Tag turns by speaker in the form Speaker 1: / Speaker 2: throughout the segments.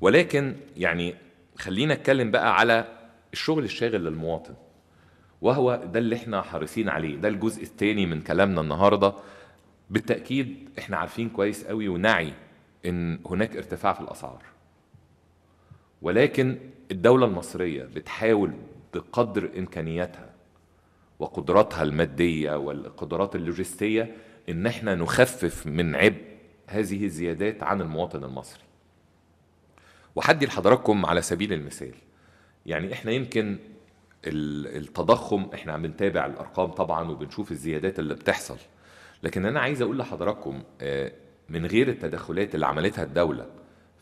Speaker 1: ولكن يعني خلينا نتكلم بقى على الشغل الشاغل للمواطن وهو ده اللي احنا حريصين عليه ده الجزء الثاني من كلامنا النهارده بالتاكيد احنا عارفين كويس قوي ونعي ان هناك ارتفاع في الاسعار ولكن الدوله المصريه بتحاول بقدر امكانياتها وقدراتها الماديه والقدرات اللوجستيه ان احنا نخفف من عبء هذه الزيادات عن المواطن المصري وحدي لحضراتكم على سبيل المثال يعني احنا يمكن التضخم احنا عم بنتابع الارقام طبعا وبنشوف الزيادات اللي بتحصل لكن انا عايز اقول لحضراتكم آه، من غير التدخلات اللي عملتها الدوله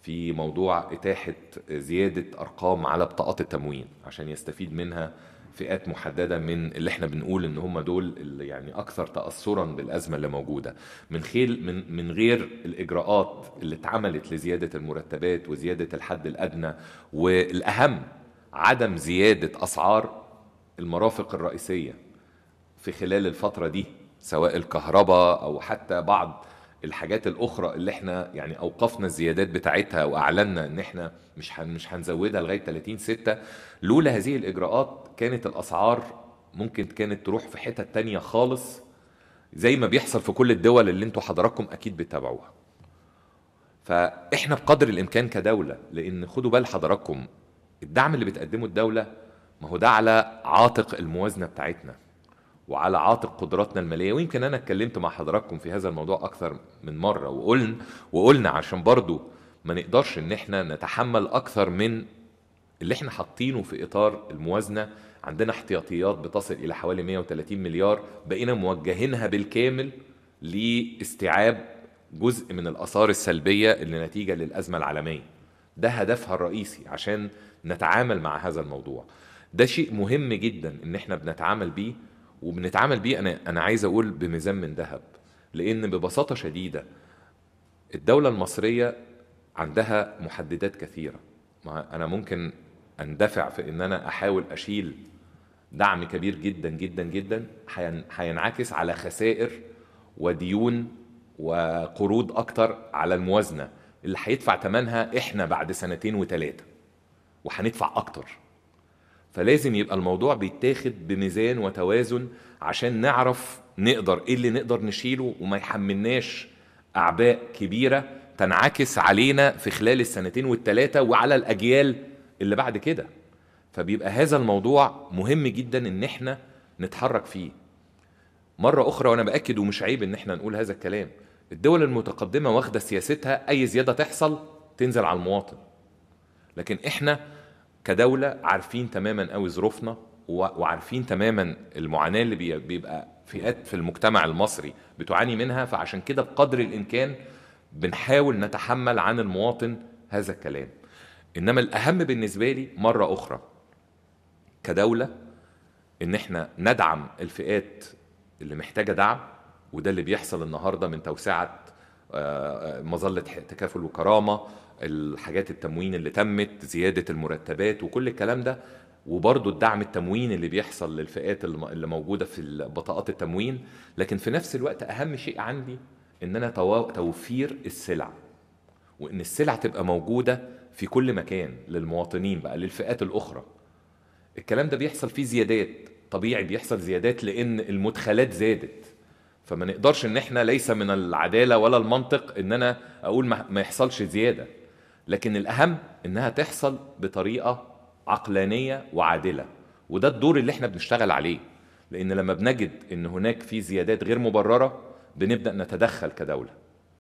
Speaker 1: في موضوع اتاحه زياده ارقام على بطاقات التموين عشان يستفيد منها فئات محدده من اللي احنا بنقول ان هم دول اللي يعني اكثر تاثرا بالازمه اللي موجوده من خيل من من غير الاجراءات اللي اتعملت لزياده المرتبات وزياده الحد الادنى والاهم عدم زياده اسعار المرافق الرئيسيه في خلال الفتره دي سواء الكهرباء او حتى بعض الحاجات الاخرى اللي احنا يعني اوقفنا الزيادات بتاعتها واعلنا ان احنا مش مش هنزودها لغايه 30 6 لولا هذه الاجراءات كانت الاسعار ممكن كانت تروح في حتة تانية خالص زي ما بيحصل في كل الدول اللي انتوا حضراتكم اكيد بتتابعوها فاحنا بقدر الامكان كدوله لان خدوا بال حضراتكم الدعم اللي بتقدمه الدوله ما هو ده على عاتق الموازنه بتاعتنا وعلى عاتق قدراتنا الماليه ويمكن انا اتكلمت مع حضراتكم في هذا الموضوع اكثر من مره وقلنا وقلنا عشان برضو ما نقدرش ان احنا نتحمل اكثر من اللي احنا حاطينه في اطار الموازنه عندنا احتياطيات بتصل الى حوالي 130 مليار بقينا موجهينها بالكامل لاستيعاب جزء من الاثار السلبيه اللي نتيجه للازمه العالميه ده هدفها الرئيسي عشان نتعامل مع هذا الموضوع ده شيء مهم جدا ان احنا بنتعامل بيه وبنتعامل بيه انا انا عايز اقول بميزان من ذهب لان ببساطه شديده الدوله المصريه عندها محددات كثيره ما انا ممكن اندفع في ان انا احاول اشيل دعم كبير جدا جدا جدا هينعكس على خسائر وديون وقروض اكتر على الموازنه اللي هيدفع ثمنها احنا بعد سنتين وثلاثه وهندفع اكتر فلازم يبقى الموضوع بيتاخد بميزان وتوازن عشان نعرف نقدر ايه اللي نقدر نشيله وما يحملناش اعباء كبيره تنعكس علينا في خلال السنتين والثلاثه وعلى الاجيال اللي بعد كده فبيبقى هذا الموضوع مهم جدا ان احنا نتحرك فيه مره اخرى وانا باكد ومش عيب ان احنا نقول هذا الكلام الدول المتقدمه واخده سياستها اي زياده تحصل تنزل على المواطن لكن احنا كدوله عارفين تماما قوي ظروفنا وعارفين تماما المعاناه اللي بيبقى فئات في المجتمع المصري بتعاني منها فعشان كده بقدر الامكان بنحاول نتحمل عن المواطن هذا الكلام انما الاهم بالنسبه لي مره اخرى كدوله ان احنا ندعم الفئات اللي محتاجه دعم وده اللي بيحصل النهارده من توسعه آه، مظله تكافل وكرامه الحاجات التموين اللي تمت زياده المرتبات وكل الكلام ده وبرضه الدعم التمويني اللي بيحصل للفئات اللي موجوده في بطاقات التموين لكن في نفس الوقت اهم شيء عندي ان انا توفير السلع وان السلع تبقى موجوده في كل مكان للمواطنين بقى للفئات الاخرى الكلام ده بيحصل فيه زيادات طبيعي بيحصل زيادات لان المدخلات زادت فما نقدرش ان احنا ليس من العداله ولا المنطق ان انا اقول ما يحصلش زياده لكن الاهم انها تحصل بطريقه عقلانيه وعادله وده الدور اللي احنا بنشتغل عليه لان لما بنجد ان هناك في زيادات غير مبرره بنبدا نتدخل كدوله